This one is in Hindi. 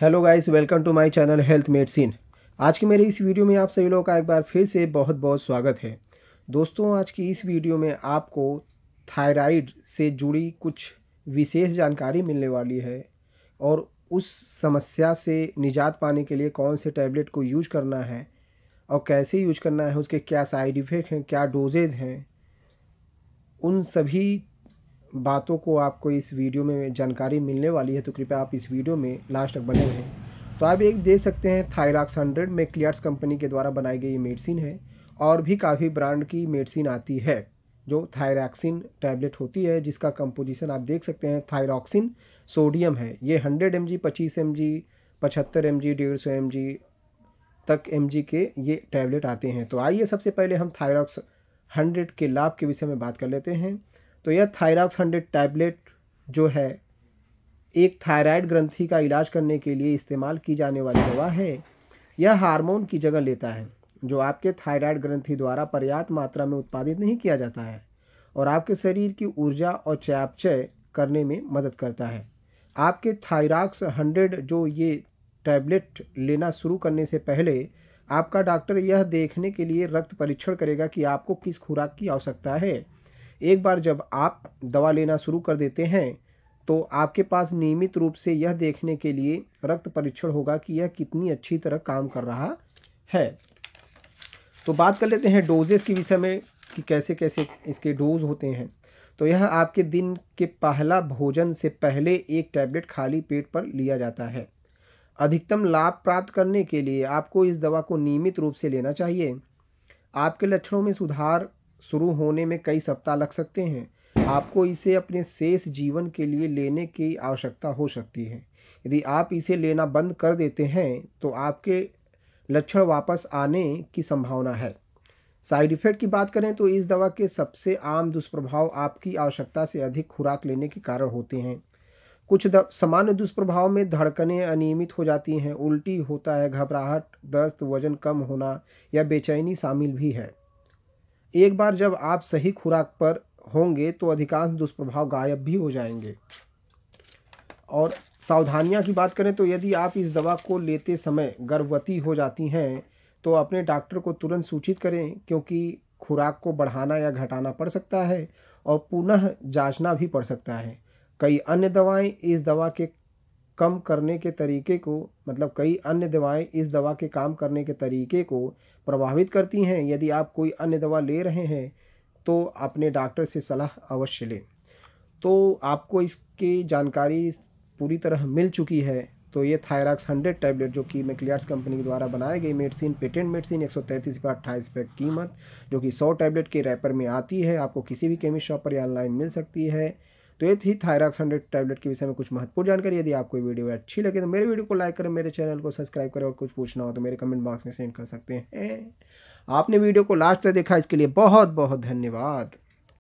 hello guys welcome to my channel health medicine आज की मेरी इस वीडियो में आप सभी लोगों का एक बार फिर से बहुत बहुत स्वागत है दोस्तों आज की इस वीडियो में आपको थायराइड से जुड़ी कुछ विशेष जानकारी मिलने वाली है और उस समस्या से निजात पाने के लिए कौन से टैबलेट को यूज करना है और कैसे यूज करना है उसके क्या साइड इफ़ेक्ट हैं क्या डोजेज हैं उन सभी बातों को आपको इस वीडियो में जानकारी मिलने वाली है तो कृपया आप इस वीडियो में लास्ट तक बने रहें तो आप एक देख सकते हैं थायराक्स हंड्रेड में क्लियर्स कंपनी के द्वारा बनाई गई मेडिसिन है और भी काफ़ी ब्रांड की मेडिसिन आती है जो थायरॉक्सिन टैबलेट होती है जिसका कंपोजिशन आप देख सकते हैं थायरॉक्सिन सोडियम है ये 100 एम जी पच्चीस एम जी पचहत्तर एम जी डेढ़ सौ एम जी तक एम जी के ये टैबलेट आते हैं तो आइए सबसे पहले हम थायरॉक्स 100 के लाभ के विषय में बात कर लेते हैं तो यह थायराक्स हंड्रेड टैबलेट जो है एक थायराइड ग्रंथि का इलाज करने के लिए इस्तेमाल की जाने वाली दवा है यह हार्मोन की जगह लेता है जो आपके थायराइड ग्रंथि द्वारा पर्याप्त मात्रा में उत्पादित नहीं किया जाता है और आपके शरीर की ऊर्जा और चयापचय करने में मदद करता है आपके थायराक्स हंड्रेड जो ये टैबलेट लेना शुरू करने से पहले आपका डॉक्टर यह देखने के लिए रक्त परीक्षण करेगा कि आपको किस खुराक की आवश्यकता है एक बार जब आप दवा लेना शुरू कर देते हैं तो आपके पास नियमित रूप से यह देखने के लिए रक्त परीक्षण होगा कि यह कितनी अच्छी तरह काम कर रहा है तो बात कर लेते हैं डोजेस के विषय में कि कैसे कैसे इसके डोज होते हैं तो यह आपके दिन के पहला भोजन से पहले एक टैबलेट खाली पेट पर लिया जाता है अधिकतम लाभ प्राप्त करने के लिए आपको इस दवा को नियमित रूप से लेना चाहिए आपके लक्षणों में सुधार शुरू होने में कई सप्ताह लग सकते हैं आपको इसे अपने शेष जीवन के लिए लेने की आवश्यकता हो सकती है यदि आप इसे लेना बंद कर देते हैं तो आपके लक्षण वापस आने की संभावना है साइड इफ़ेक्ट की बात करें तो इस दवा के सबसे आम दुष्प्रभाव आपकी आवश्यकता से अधिक खुराक लेने के कारण होते हैं कुछ सामान्य दुष्प्रभाव में धड़कनें अनियमित हो जाती हैं उल्टी होता है घबराहट दस्त वजन कम होना या बेचैनी शामिल भी है एक बार जब आप सही खुराक पर होंगे तो अधिकांश दुष्प्रभाव गायब भी हो जाएंगे और सावधानियाँ की बात करें तो यदि आप इस दवा को लेते समय गर्भवती हो जाती हैं तो अपने डॉक्टर को तुरंत सूचित करें क्योंकि खुराक को बढ़ाना या घटाना पड़ सकता है और पुनः जांचना भी पड़ सकता है कई अन्य दवाएं इस दवा के कम करने के तरीके को मतलब कई अन्य दवाएं इस दवा के काम करने के तरीके को प्रभावित करती हैं यदि आप कोई अन्य दवा ले रहे हैं तो अपने डॉक्टर से सलाह अवश्य लें तो आपको इसकी जानकारी पूरी तरह मिल चुकी है तो ये थायराक्स हंड्रेड टैबलेट जो कि मेक्लियार्स कंपनी के द्वारा बनाई गई मेडिसिन पेटेंट मेडिसिन एक सौ तैंतीस पर अट्ठाईस रुपये कीमत जो कि सौ टैबलेट के रैपर में आती है आपको किसी भी केमिस्ट शॉप पर ऑनलाइन मिल सकती है तो ये थी थायराक्स हंड्रेड टैबलेट के विषय में कुछ महत्वपूर्ण जानकारी यदि आपको वीडियो अच्छी लगे तो मेरे वीडियो को लाइक करें मेरे चैनल को सब्सक्राइब करें और कुछ पूछना हो तो मेरे कमेंट बॉक्स में सेंड कर सकते हैं आपने वीडियो को लास्ट तक देखा इसके लिए बहुत बहुत धन्यवाद